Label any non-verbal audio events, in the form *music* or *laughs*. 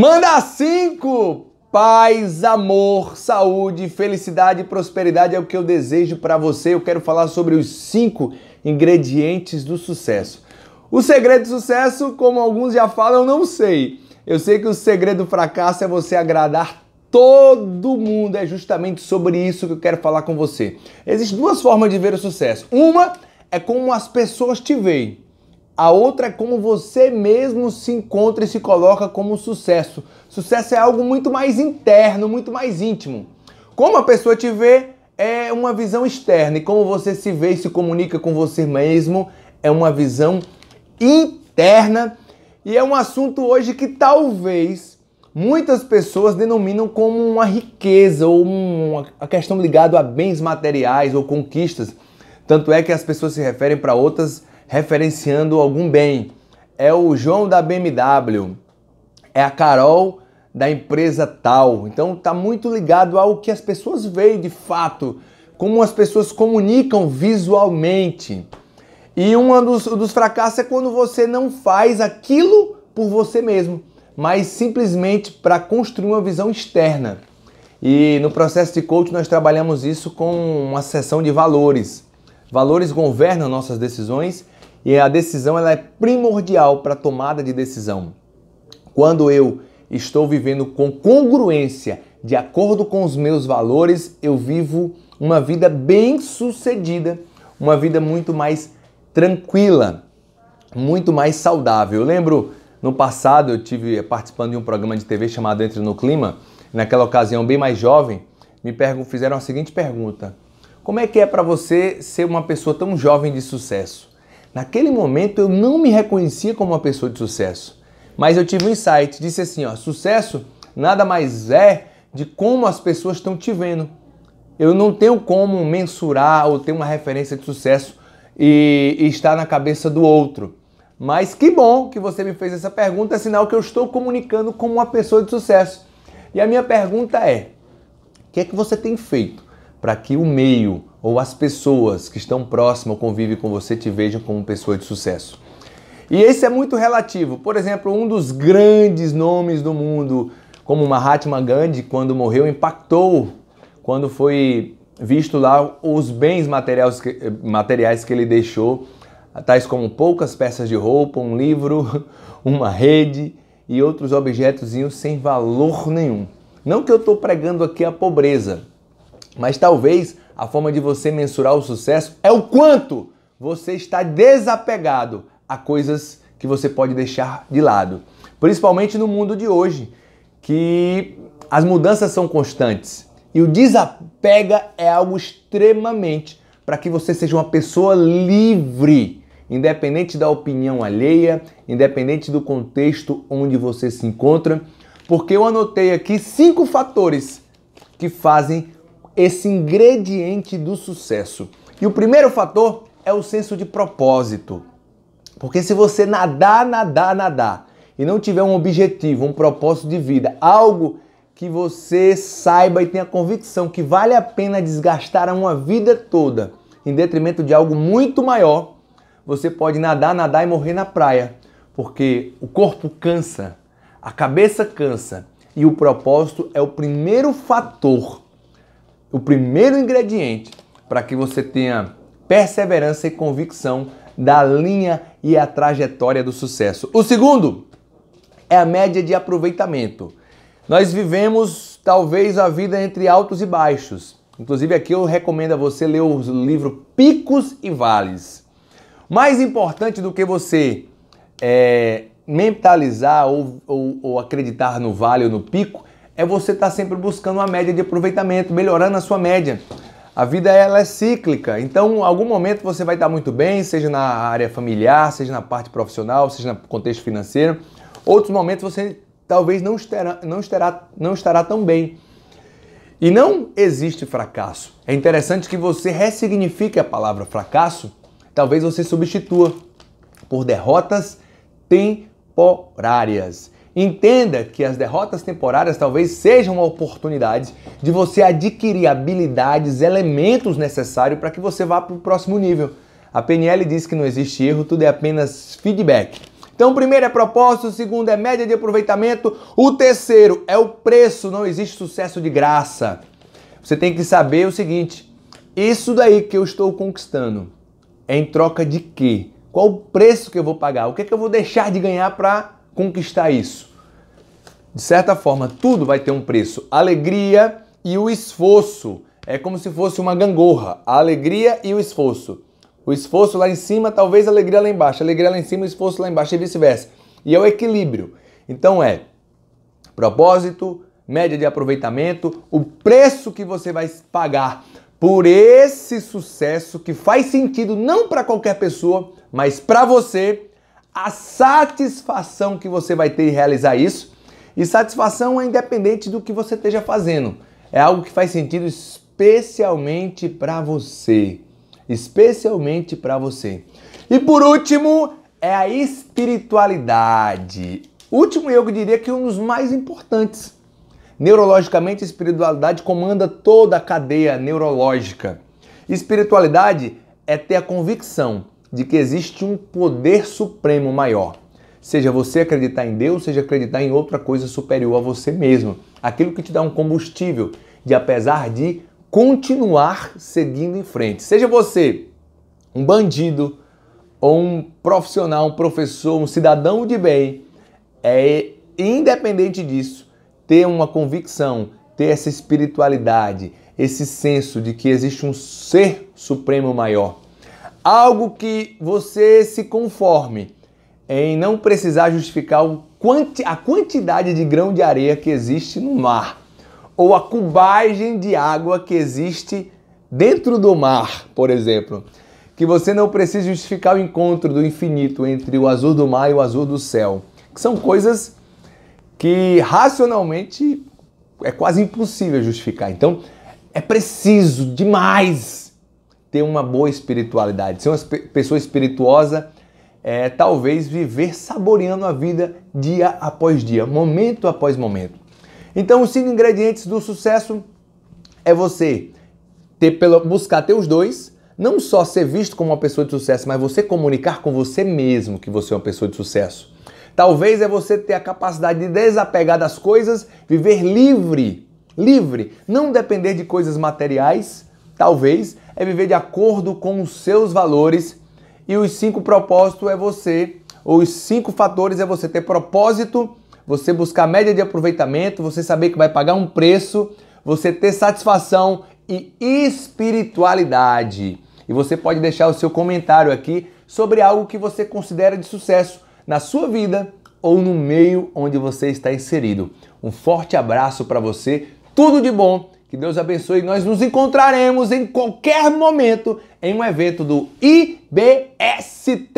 Manda cinco! Paz, amor, saúde, felicidade e prosperidade é o que eu desejo para você. Eu quero falar sobre os cinco ingredientes do sucesso. O segredo do sucesso, como alguns já falam, eu não sei. Eu sei que o segredo do fracasso é você agradar todo mundo. É justamente sobre isso que eu quero falar com você. Existem duas formas de ver o sucesso. Uma é como as pessoas te veem a outra é como você mesmo se encontra e se coloca como sucesso. Sucesso é algo muito mais interno, muito mais íntimo. Como a pessoa te vê é uma visão externa e como você se vê e se comunica com você mesmo é uma visão interna e é um assunto hoje que talvez muitas pessoas denominam como uma riqueza ou uma questão ligada a bens materiais ou conquistas. Tanto é que as pessoas se referem para outras referenciando algum bem. É o João da BMW, é a Carol da empresa tal. Então tá muito ligado ao que as pessoas veem de fato, como as pessoas comunicam visualmente. E um dos, dos fracassos é quando você não faz aquilo por você mesmo, mas simplesmente para construir uma visão externa. E no processo de coaching nós trabalhamos isso com uma sessão de valores. Valores governam nossas decisões e a decisão ela é primordial para a tomada de decisão. Quando eu estou vivendo com congruência, de acordo com os meus valores, eu vivo uma vida bem sucedida, uma vida muito mais tranquila, muito mais saudável. Eu lembro no passado eu tive eh, participando de um programa de TV chamado Entre no Clima, naquela ocasião bem mais jovem, me fizeram a seguinte pergunta: Como é que é para você ser uma pessoa tão jovem de sucesso? Naquele momento eu não me reconhecia como uma pessoa de sucesso, mas eu tive um insight, disse assim, ó, sucesso nada mais é de como as pessoas estão te vendo. Eu não tenho como mensurar ou ter uma referência de sucesso e, e estar na cabeça do outro. Mas que bom que você me fez essa pergunta, é sinal que eu estou comunicando como uma pessoa de sucesso. E a minha pergunta é: o que é que você tem feito para que o meio, ou as pessoas que estão próximas ou convivem com você te vejam como pessoa de sucesso. E esse é muito relativo. Por exemplo, um dos grandes nomes do mundo, como Mahatma Gandhi, quando morreu, impactou quando foi visto lá os bens materiais que, materiais que ele deixou, tais como poucas peças de roupa, um livro, *laughs* uma rede e outros objetos sem valor nenhum. Não que eu estou pregando aqui a pobreza, mas talvez a forma de você mensurar o sucesso é o quanto você está desapegado a coisas que você pode deixar de lado. Principalmente no mundo de hoje, que as mudanças são constantes e o desapega é algo extremamente para que você seja uma pessoa livre, independente da opinião alheia, independente do contexto onde você se encontra, porque eu anotei aqui cinco fatores que fazem esse ingrediente do sucesso. E o primeiro fator é o senso de propósito. Porque se você nadar, nadar, nadar e não tiver um objetivo, um propósito de vida, algo que você saiba e tenha convicção que vale a pena desgastar uma vida toda em detrimento de algo muito maior, você pode nadar, nadar e morrer na praia, porque o corpo cansa, a cabeça cansa e o propósito é o primeiro fator o primeiro ingrediente para que você tenha perseverança e convicção da linha e a trajetória do sucesso. O segundo é a média de aproveitamento. Nós vivemos talvez a vida entre altos e baixos. Inclusive aqui eu recomendo a você ler o livro Picos e Vales. Mais importante do que você é, mentalizar ou, ou, ou acreditar no vale ou no pico é você estar tá sempre buscando uma média de aproveitamento, melhorando a sua média. A vida ela é cíclica, então em algum momento você vai estar muito bem, seja na área familiar, seja na parte profissional, seja no contexto financeiro. Outros momentos você talvez não estará, não estará, não estará tão bem. E não existe fracasso. É interessante que você ressignifique a palavra fracasso, talvez você substitua por derrotas temporárias. Entenda que as derrotas temporárias talvez sejam uma oportunidade de você adquirir habilidades, elementos necessários para que você vá para o próximo nível. A PNL diz que não existe erro, tudo é apenas feedback. Então, o primeiro é propósito, o segundo é média de aproveitamento, o terceiro é o preço, não existe sucesso de graça. Você tem que saber o seguinte: isso daí que eu estou conquistando é em troca de quê? Qual o preço que eu vou pagar? O que, é que eu vou deixar de ganhar para conquistar isso? De certa forma, tudo vai ter um preço. Alegria e o esforço. É como se fosse uma gangorra. A alegria e o esforço. O esforço lá em cima, talvez a alegria lá embaixo. A alegria lá em cima, o esforço lá embaixo e vice-versa. E é o equilíbrio. Então é propósito, média de aproveitamento, o preço que você vai pagar por esse sucesso que faz sentido não para qualquer pessoa, mas para você a satisfação que você vai ter em realizar isso. E satisfação é independente do que você esteja fazendo. É algo que faz sentido especialmente para você. Especialmente para você. E por último, é a espiritualidade. Último, eu diria que um dos mais importantes. Neurologicamente, espiritualidade comanda toda a cadeia neurológica. Espiritualidade é ter a convicção de que existe um poder supremo maior. Seja você acreditar em Deus, seja acreditar em outra coisa superior a você mesmo. Aquilo que te dá um combustível de, apesar de, continuar seguindo em frente. Seja você um bandido ou um profissional, um professor, um cidadão de bem, é independente disso, ter uma convicção, ter essa espiritualidade, esse senso de que existe um ser supremo maior algo que você se conforme em não precisar justificar quanti a quantidade de grão de areia que existe no mar ou a cubagem de água que existe dentro do mar, por exemplo. Que você não precise justificar o encontro do infinito entre o azul do mar e o azul do céu. Que são coisas que racionalmente é quase impossível justificar. Então, é preciso demais ter uma boa espiritualidade, ser uma pessoa espirituosa é talvez viver saboreando a vida dia após dia, momento após momento. Então, os cinco ingredientes do sucesso é você ter pelo, buscar ter os dois, não só ser visto como uma pessoa de sucesso, mas você comunicar com você mesmo que você é uma pessoa de sucesso. Talvez é você ter a capacidade de desapegar das coisas, viver livre, livre, não depender de coisas materiais talvez, é viver de acordo com os seus valores. E os cinco propósitos é você, ou os cinco fatores é você ter propósito, você buscar média de aproveitamento, você saber que vai pagar um preço, você ter satisfação e espiritualidade. E você pode deixar o seu comentário aqui sobre algo que você considera de sucesso na sua vida ou no meio onde você está inserido. Um forte abraço para você, tudo de bom que Deus abençoe. Nós nos encontraremos em qualquer momento em um evento do IBST.